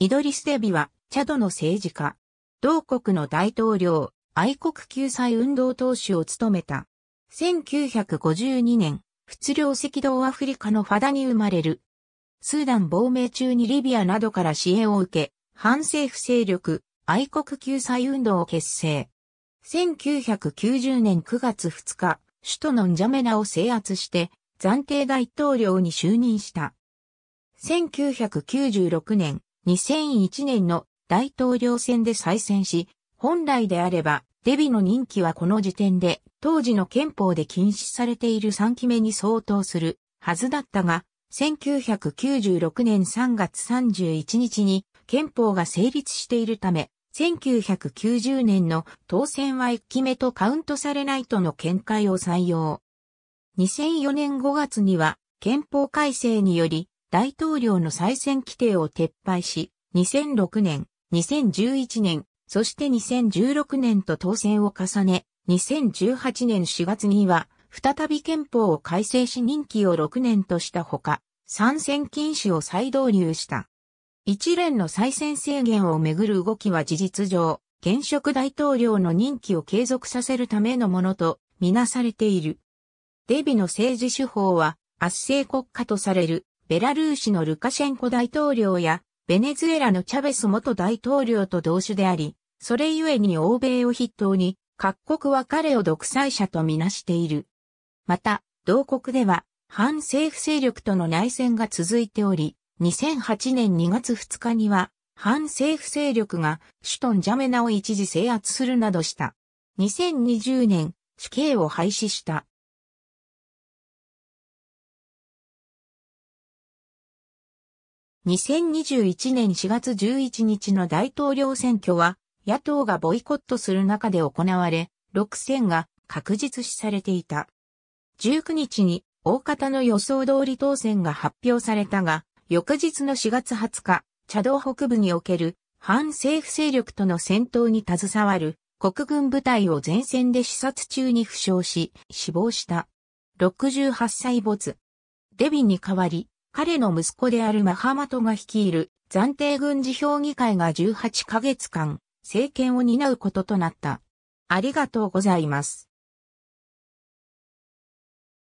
イドリス・デビは、チャドの政治家。同国の大統領、愛国救済運動党首を務めた。1952年、仏領赤道アフリカのファダに生まれる。スーダン亡命中にリビアなどから支援を受け、反政府勢力、愛国救済運動を結成。1990年9月2日、首都のンジャメナを制圧して、暫定大統領に就任した。1996年、2001年の大統領選で再選し、本来であれば、デビの任期はこの時点で、当時の憲法で禁止されている3期目に相当するはずだったが、1996年3月31日に憲法が成立しているため、1990年の当選は1期目とカウントされないとの見解を採用。2004年5月には憲法改正により大統領の再選規定を撤廃し、2006年、2011年、そして2016年と当選を重ね、2018年4月には、再び憲法を改正し任期を6年としたほか、参戦禁止を再導入した。一連の再選制限をめぐる動きは事実上、現職大統領の任期を継続させるためのものとみなされている。デビの政治手法は圧政国家とされるベラルーシのルカシェンコ大統領や、ベネズエラのチャベス元大統領と同種であり、それゆえに欧米を筆頭に、各国は彼を独裁者とみなしている。また、同国では、反政府勢力との内戦が続いており、2008年2月2日には、反政府勢力が首都ンジャメナを一時制圧するなどした。2020年、死刑を廃止した。2021年4月11日の大統領選挙は、野党がボイコットする中で行われ、6選が確実視されていた。19日に大方の予想通り当選が発表されたが、翌日の4月20日、茶道北部における反政府勢力との戦闘に携わる国軍部隊を前線で視察中に負傷し、死亡した。68歳没。デビに代わり、彼の息子であるマハマトが率いる暫定軍事評議会が18ヶ月間政権を担うこととなった。ありがとうございます。